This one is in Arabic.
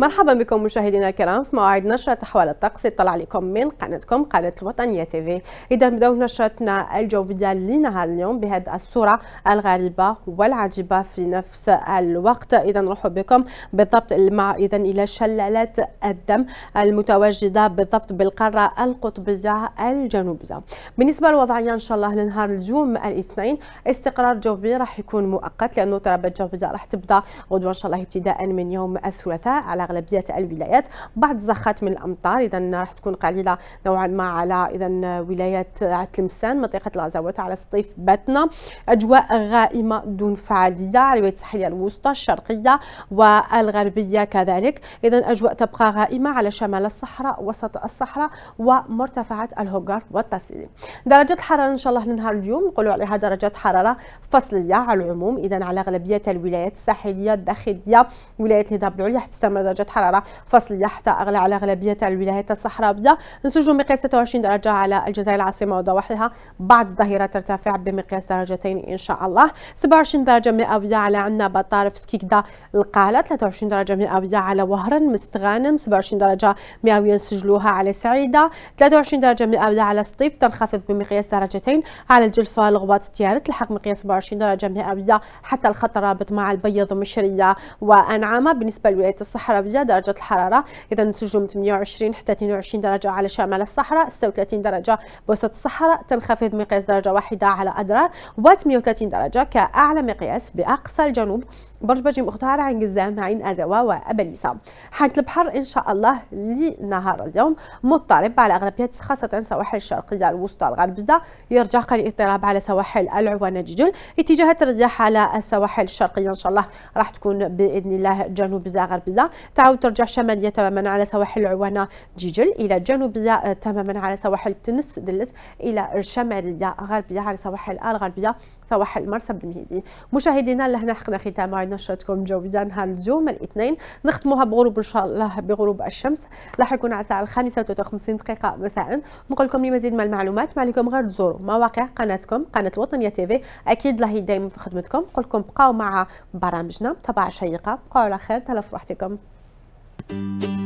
مرحبا بكم مشاهدينا الكرام في موعد نشرة أحوال الطقس تطلع لكم من قناتكم قناة الوطنية تيفي إذا بدأوا نشرتنا الجوية لنهار اليوم بهذه الصورة الغريبة والعجيبة في نفس الوقت إذا نرحب بكم بالضبط مع إذا إلى شلالات الدم المتواجدة بالضبط بالقارة القطبية الجنوبية بالنسبة للوضعية إن شاء الله لنهار اليوم الاثنين استقرار جوي راح يكون مؤقت لأنه ترابط جوية راح تبدأ غدوة إن شاء الله ابتداء من يوم الثلاثاء على اغلبيه الولايات بعض الزخات من الامطار اذا راح تكون قليله نوعا ما على اذا ولايات تلمسان منطقه العزوات على سطيف باتنا اجواء غائمه دون فعاليه على الولايات الساحليه الوسطى الشرقيه والغربيه كذلك اذا اجواء تبقى غائمه على شمال الصحراء وسط الصحراء ومرتفعات الهوغار والتسيلي درجه الحراره ان شاء الله لنهار اليوم نقولوا عليها درجات حراره فصليه على العموم اذا على اغلبيه الولايات الساحليه الداخليه ولايه الهضاب العليا حتستمر درجه درجة حرارة فصلية حتى أغلى على أغلبية الولايات الصحراوية نسجوا مقياس 26 درجة على الجزائر العاصمة وضواحيها بعد الظهيرة ترتفع بمقياس درجتين إن شاء الله 27 درجة مئوية على عنا في سكيكدا القالة 23 درجة مئوية على وهران مستغانم 27 درجة مئوية نسجلوها على سعيدة 23 درجة مئوية على سطيف تنخفض بمقياس درجتين على الجلفة الغواط تيارت تلحق مقياس 27 درجة مئوية حتى الخط الرابط مع البيض ومشريه وأنعامة بالنسبة للولايات الصحراوية الجبجة درجة الحرارة إذا نسجلوا من 28 حتى 22 درجة على شمال الصحراء 36 درجة بوسط الصحراء تنخفض مقياس درجة واحدة على أدرار و 38 درجة كأعلى مقياس بأقصى الجنوب برج بجي مختار عن جزام عين أزوا وأبليسة حالة البحر إن شاء الله لنهار اليوم مضطرب على أغلبية خاصة سواحل الشرقية الوسطى الغربزة يرجع قليل اضطراب على سواحل العوانة والجل اتجاهات الرياح على السواحل الشرقية إن شاء الله راح تكون بإذن الله جنوبية غربزة تعود ترجع شمالية تماما على سواحل العوانة جيجل إلى جنوبية آه، تماما على سواحل تنس دلس إلى الشمالية غربية على سواحل الغربية صباح المرسى بالمهيدي مشاهدينا لهنا حقنا ختام نشرتكم جوية نهار اليوم الاثنين نختموها بغروب ان شاء الله بغروب الشمس راح يكون على الساعه 55 دقيقه مساء نقول لكم لمزيد من المعلومات ما عليكم غير تزوروا مواقع قناتكم قناه الوطنيه تيفي اكيد الله دائما في خدمتكم نقول لكم بقاو مع برامجنا تبع شيقه بقاو على خير في روحتكم Thank you.